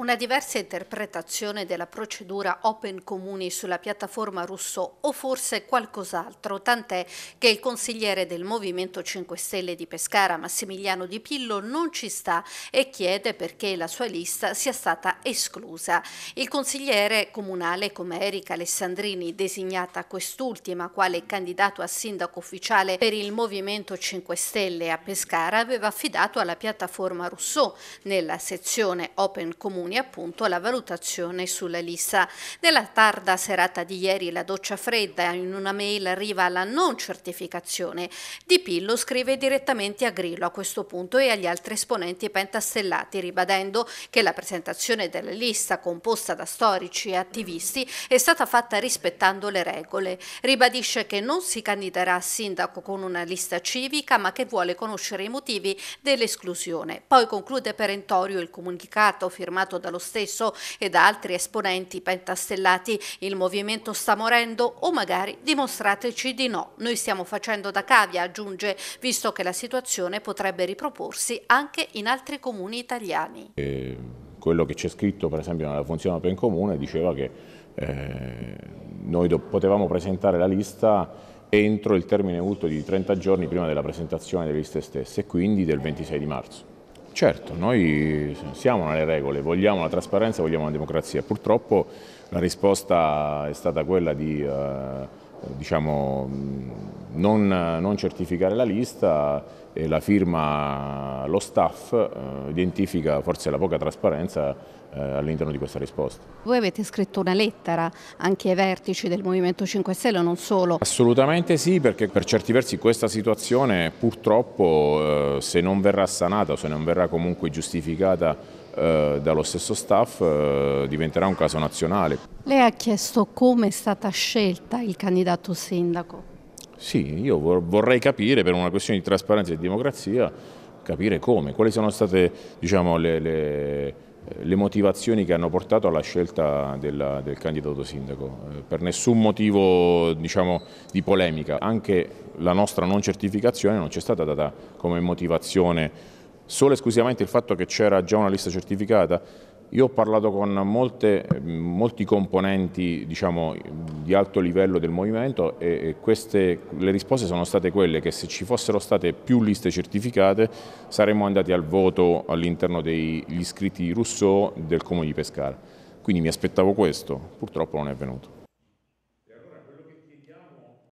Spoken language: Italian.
Una diversa interpretazione della procedura Open Comuni sulla piattaforma russo o forse qualcos'altro, tant'è che il consigliere del Movimento 5 Stelle di Pescara, Massimiliano Di Pillo, non ci sta e chiede perché la sua lista sia stata esclusa. Il consigliere comunale come Erika Alessandrini, designata quest'ultima quale candidato a sindaco ufficiale per il Movimento 5 Stelle a Pescara, aveva affidato alla piattaforma Rousseau nella sezione Open Comuni comuni appunto la valutazione sulla lista. Nella tarda serata di ieri la doccia fredda in una mail arriva alla non certificazione. Di Pillo scrive direttamente a Grillo a questo punto e agli altri esponenti pentastellati ribadendo che la presentazione della lista composta da storici e attivisti è stata fatta rispettando le regole. Ribadisce che non si candiderà a sindaco con una lista civica ma che vuole conoscere i motivi dell'esclusione. Poi conclude perentorio il comunicato firmato dallo stesso e da altri esponenti pentastellati, il movimento sta morendo o magari dimostrateci di no. Noi stiamo facendo da cavia, aggiunge, visto che la situazione potrebbe riproporsi anche in altri comuni italiani. Eh, quello che c'è scritto per esempio nella funzione Open Comune diceva che eh, noi potevamo presentare la lista entro il termine ultimo di 30 giorni prima della presentazione delle liste stesse, e quindi del 26 di marzo. Certo, noi siamo nelle regole, vogliamo la trasparenza, vogliamo la democrazia. Purtroppo la risposta è stata quella di eh, diciamo, non, non, certificare la lista e la firma lo staff eh, identifica forse la poca trasparenza eh, all'interno di questa risposta. Voi avete scritto una lettera anche ai vertici del Movimento 5 Stelle, non solo? Assolutamente sì, perché per certi versi questa situazione purtroppo eh, se non verrà sanata o se non verrà comunque giustificata eh, dallo stesso staff eh, diventerà un caso nazionale. Lei ha chiesto come è stata scelta il candidato sindaco? Sì, io vorrei capire per una questione di trasparenza e democrazia, capire come, quali sono state diciamo, le, le, le, motivazioni che hanno portato alla scelta della, del candidato sindaco. Eh, per nessun motivo diciamo, di polemica, anche la nostra non certificazione non ci è stata data come motivazione solo esclusivamente il fatto che c'era già una lista certificata io ho parlato con molte, molti componenti diciamo, di alto livello del movimento e queste, le risposte sono state quelle che se ci fossero state più liste certificate saremmo andati al voto all'interno degli iscritti di Rousseau del Comune di Pescara. Quindi mi aspettavo questo, purtroppo non è avvenuto.